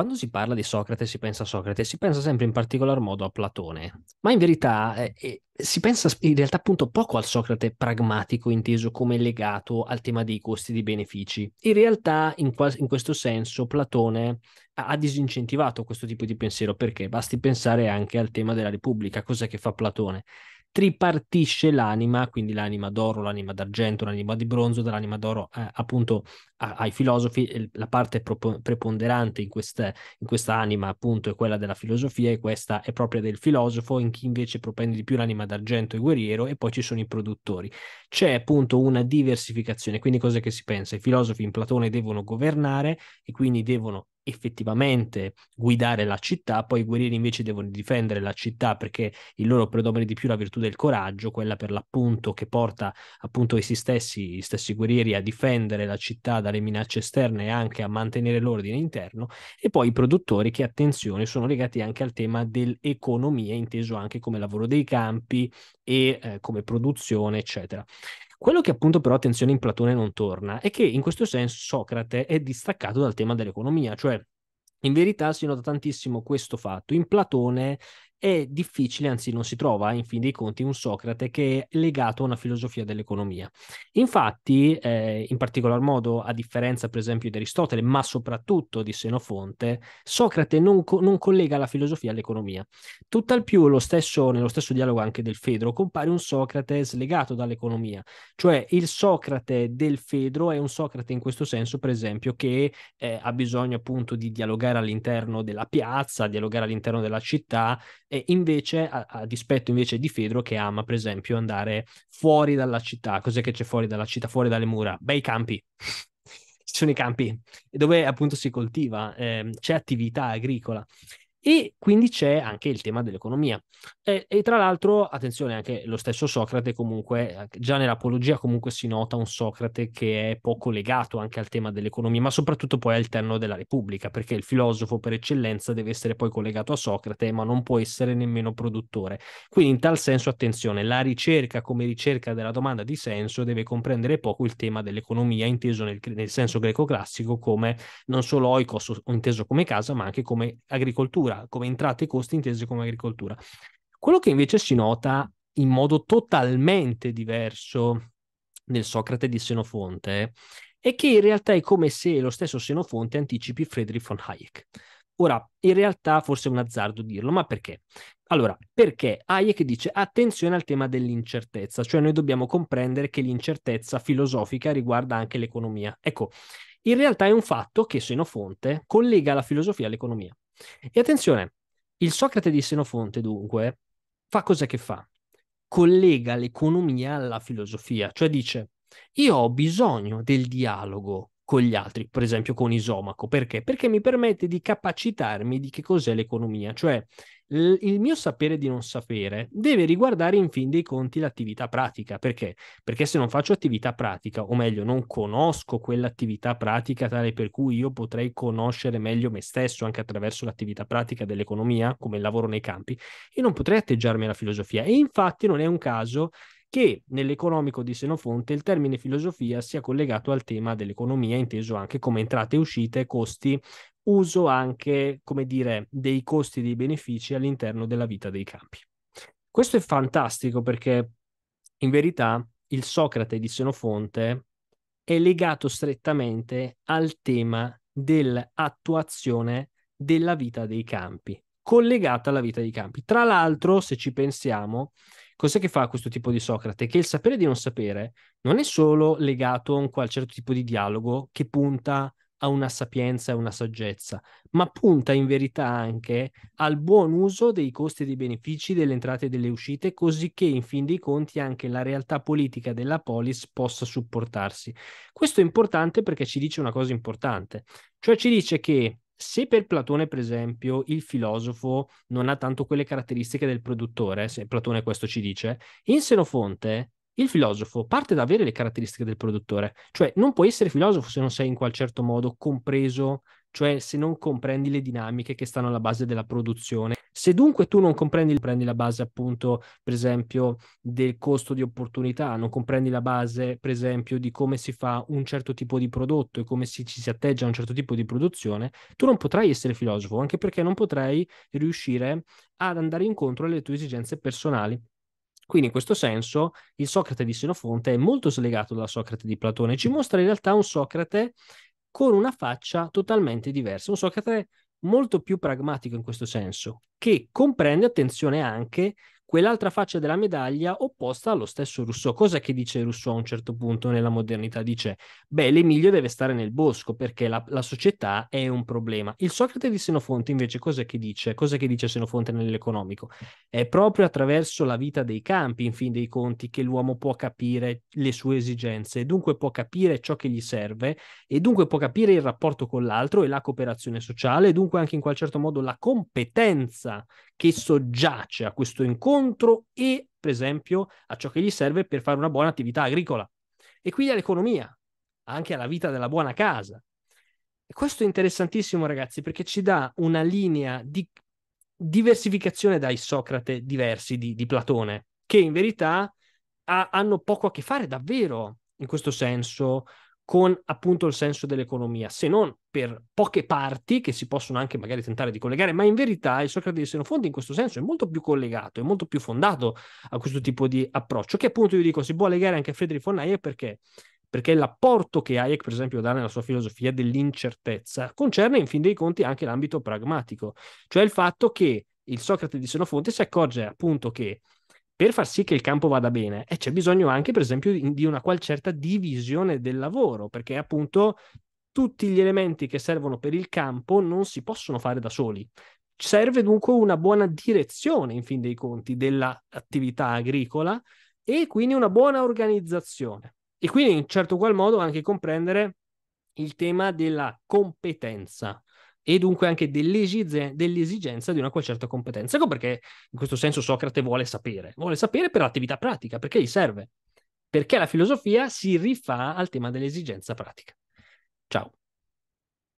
Quando si parla di Socrate si pensa a Socrate, si pensa sempre in particolar modo a Platone, ma in verità eh, eh, si pensa in realtà appunto poco al Socrate pragmatico inteso come legato al tema dei costi e dei benefici. In realtà in, qual- in questo senso Platone ha-, ha disincentivato questo tipo di pensiero perché basti pensare anche al tema della Repubblica, cosa che fa Platone? tripartisce l'anima, quindi l'anima d'oro, l'anima d'argento, l'anima di bronzo, dall'anima d'oro eh, appunto a, ai filosofi, la parte pro- preponderante in, queste, in questa anima appunto è quella della filosofia e questa è propria del filosofo, in chi invece propende di più l'anima d'argento e guerriero e poi ci sono i produttori. C'è appunto una diversificazione, quindi cosa che si pensa? I filosofi in Platone devono governare e quindi devono effettivamente guidare la città, poi i guerrieri invece devono difendere la città perché il loro predomina di più la virtù del coraggio, quella per l'appunto che porta appunto essi stessi, gli stessi guerrieri a difendere la città dalle minacce esterne e anche a mantenere l'ordine interno, e poi i produttori che, attenzione, sono legati anche al tema dell'economia, inteso anche come lavoro dei campi e eh, come produzione, eccetera. Quello che appunto però attenzione in Platone non torna è che in questo senso Socrate è distaccato dal tema dell'economia, cioè in verità si nota tantissimo questo fatto. In Platone è difficile, anzi non si trova in fin dei conti un Socrate che è legato a una filosofia dell'economia. Infatti, eh, in particolar modo, a differenza per esempio di Aristotele, ma soprattutto di Senofonte, Socrate non, co- non collega la filosofia all'economia. Tutt'al più, lo stesso, nello stesso dialogo anche del Fedro, compare un Socrate slegato dall'economia, cioè il Socrate del Fedro è un Socrate in questo senso, per esempio, che eh, ha bisogno appunto di dialogare all'interno della piazza, dialogare all'interno della città, e invece, a, a, dispetto invece di Fedro che ama, per esempio, andare fuori dalla città. Cos'è che c'è fuori dalla città, fuori dalle mura? Bei campi. Ci sono i campi dove appunto si coltiva, eh, c'è attività agricola. E quindi c'è anche il tema dell'economia. E, e tra l'altro, attenzione, anche lo stesso Socrate comunque, già nell'apologia comunque si nota un Socrate che è poco legato anche al tema dell'economia, ma soprattutto poi al terno della Repubblica, perché il filosofo per eccellenza deve essere poi collegato a Socrate, ma non può essere nemmeno produttore. Quindi in tal senso, attenzione, la ricerca come ricerca della domanda di senso deve comprendere poco il tema dell'economia, inteso nel, nel senso greco-classico come non solo oikos, inteso come casa, ma anche come agricoltura agricoltura, come entrate e costi intese come agricoltura. Quello che invece si nota in modo totalmente diverso nel Socrate di Senofonte è che in realtà è come se lo stesso Senofonte anticipi Friedrich von Hayek. Ora, in realtà forse è un azzardo dirlo, ma perché? Allora, perché Hayek dice attenzione al tema dell'incertezza, cioè noi dobbiamo comprendere che l'incertezza filosofica riguarda anche l'economia. Ecco, in realtà è un fatto che Senofonte collega la filosofia all'economia. E attenzione, il Socrate di Senofonte, dunque, fa cosa che fa? Collega l'economia alla filosofia, cioè dice: Io ho bisogno del dialogo con gli altri, per esempio con Isomaco, perché? Perché mi permette di capacitarmi di che cos'è l'economia, cioè il mio sapere di non sapere deve riguardare in fin dei conti l'attività pratica. Perché? Perché se non faccio attività pratica, o meglio, non conosco quell'attività pratica tale per cui io potrei conoscere meglio me stesso anche attraverso l'attività pratica dell'economia, come il lavoro nei campi, io non potrei atteggiarmi alla filosofia. E infatti non è un caso che nell'economico di Senofonte il termine filosofia sia collegato al tema dell'economia, inteso anche come entrate e uscite, costi uso anche, come dire, dei costi e dei benefici all'interno della vita dei campi. Questo è fantastico perché in verità il Socrate di Senofonte è legato strettamente al tema dell'attuazione della vita dei campi, collegata alla vita dei campi. Tra l'altro, se ci pensiamo, cos'è che fa questo tipo di Socrate? Che il sapere di non sapere non è solo legato a un certo tipo di dialogo che punta a una sapienza e una saggezza, ma punta in verità anche al buon uso dei costi e dei benefici delle entrate e delle uscite, così che in fin dei conti anche la realtà politica della polis possa supportarsi. Questo è importante perché ci dice una cosa importante, cioè ci dice che se per Platone, per esempio, il filosofo non ha tanto quelle caratteristiche del produttore, se Platone questo ci dice, in Senofonte il filosofo parte da avere le caratteristiche del produttore, cioè non puoi essere filosofo se non sei in qual certo modo compreso, cioè se non comprendi le dinamiche che stanno alla base della produzione. Se dunque tu non comprendi, prendi la base appunto, per esempio, del costo di opportunità, non comprendi la base, per esempio, di come si fa un certo tipo di prodotto e come si, ci si atteggia a un certo tipo di produzione, tu non potrai essere filosofo, anche perché non potrai riuscire ad andare incontro alle tue esigenze personali. Quindi in questo senso il Socrate di Senofonte è molto slegato dal Socrate di Platone, ci mostra in realtà un Socrate con una faccia totalmente diversa, un Socrate molto più pragmatico in questo senso, che comprende, attenzione anche, quell'altra faccia della medaglia opposta allo stesso Rousseau. Cosa che dice Rousseau a un certo punto nella modernità? Dice, beh, l'Emilio deve stare nel bosco perché la, la società è un problema. Il Socrate di Senofonte invece cosa che dice? Cosa che dice Senofonte nell'economico? È proprio attraverso la vita dei campi, in fin dei conti, che l'uomo può capire le sue esigenze, dunque può capire ciò che gli serve e dunque può capire il rapporto con l'altro e la cooperazione sociale, e dunque anche in qualche certo modo la competenza che soggiace cioè, a questo incontro e, per esempio, a ciò che gli serve per fare una buona attività agricola. E quindi all'economia, anche alla vita della buona casa. E questo è interessantissimo, ragazzi, perché ci dà una linea di diversificazione dai Socrate diversi di, di Platone, che in verità ha, hanno poco a che fare davvero in questo senso con appunto il senso dell'economia, se non per poche parti che si possono anche magari tentare di collegare, ma in verità il Socrate di Senofonte in questo senso è molto più collegato, è molto più fondato a questo tipo di approccio, che appunto io dico si può legare anche a Friedrich von Hayek perché? perché l'apporto che Hayek per esempio dà nella sua filosofia dell'incertezza concerne in fin dei conti anche l'ambito pragmatico, cioè il fatto che il Socrate di Senofonte si accorge appunto che per far sì che il campo vada bene eh, c'è bisogno anche, per esempio, di una qual certa divisione del lavoro, perché appunto tutti gli elementi che servono per il campo non si possono fare da soli. Serve dunque una buona direzione, in fin dei conti, dell'attività agricola e quindi una buona organizzazione. E quindi in certo qual modo anche comprendere il tema della competenza e dunque anche dell'esigenza, dell'esigenza di una certa competenza. Ecco perché in questo senso Socrate vuole sapere, vuole sapere per l'attività pratica, perché gli serve, perché la filosofia si rifà al tema dell'esigenza pratica. Ciao.